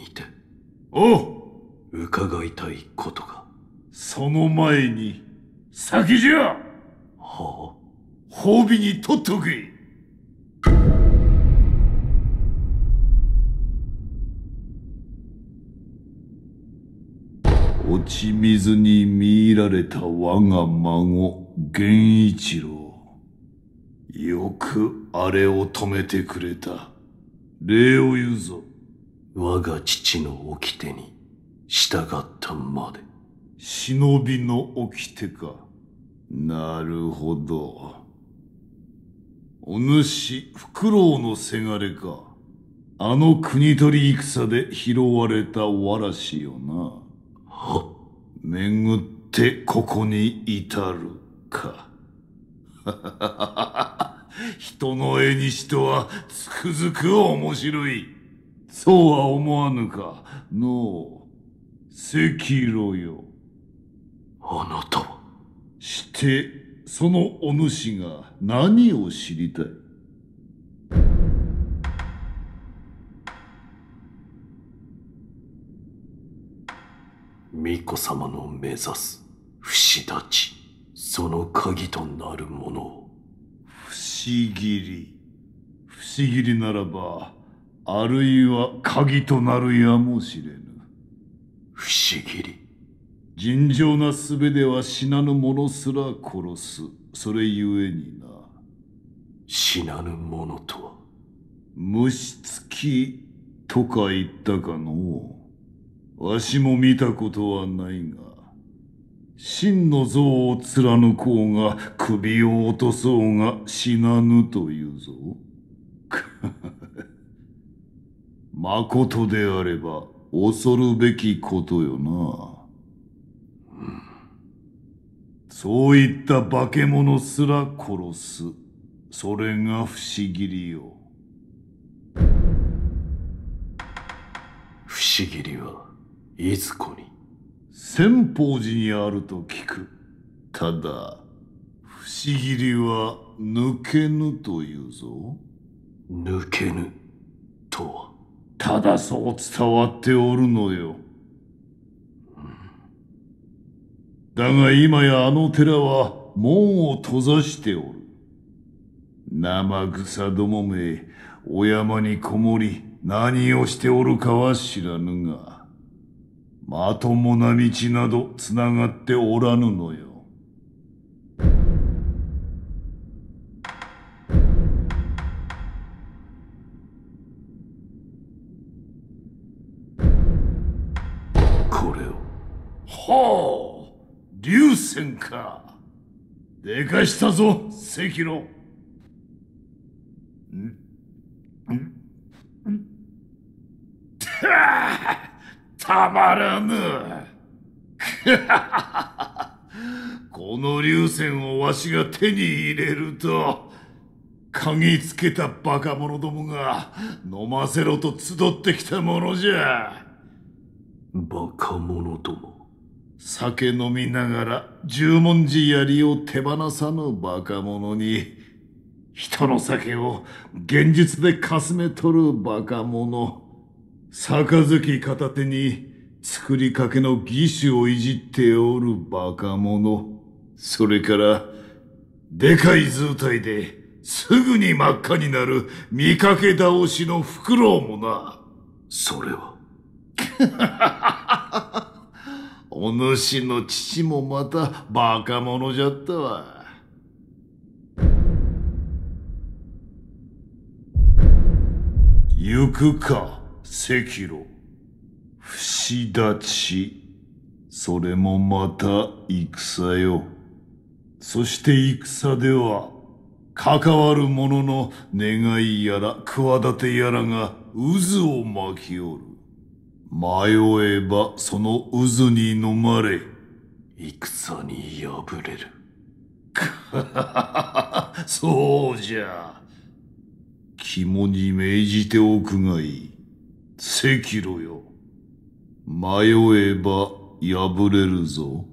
にておう伺いたいことがその前に先じゃはあ褒美に取っとけ落ち水に見入られた我が孫源一郎よくあれを止めてくれた礼を言うぞ我が父の掟に従ったまで忍びの掟かなるほどお主フクロウのせがれかあの国取り戦で拾われたわらしよなは巡ってここに至るか 人の絵にしてはつくづく面白い。そうは思わぬか。のう、赤色よ。あなたはして、そのお主が何を知りたい巫女様の目指す不死立ちその鍵となるものを不思議り不思議りならばあるいは鍵となるやもしれぬ。不思議り。尋常なすべは死なぬ者すら殺す。それゆえにな。死なぬ者とは虫つきとか言ったかのわしも見たことはないが、真の像を貫こうが、首を落とそうが死なぬというぞ。まことであれば恐るべきことよな、そういった化け物すら殺す。それが不思議りよ。不思議りは、いずこに先方寺にあると聞く。ただ、不思議りは抜けぬというぞ。抜けぬただそう伝わっておるのよ。だが今やあの寺は門を閉ざしておる。生草どもめ、お山にこもり何をしておるかは知らぬが、まともな道など繋がっておらぬのよ。ほう流線かでかしたぞ関野 たまらぬ この流線をわしが手に入れるとぎつけたバカ者どもが飲ませろと集ってきたものじゃバカ者ども酒飲みながら十文字槍を手放さぬ馬鹿者に、人の酒を現実でかすめ取る馬鹿者、杯片手に作りかけの義手をいじっておる馬鹿者、それから、でかい図体ですぐに真っ赤になる見かけ倒しのフクロウもな。それは。お主の父もまたバカ者じゃったわ。行くか、赤炉。不死立ち。それもまた戦よ。そして戦では、関わる者の願いやら企てやらが渦を巻きおる。迷えばその渦に飲まれ、戦に敗れる。そうじゃ。肝に銘じておくがいい。赤炉よ。迷えば破れるぞ。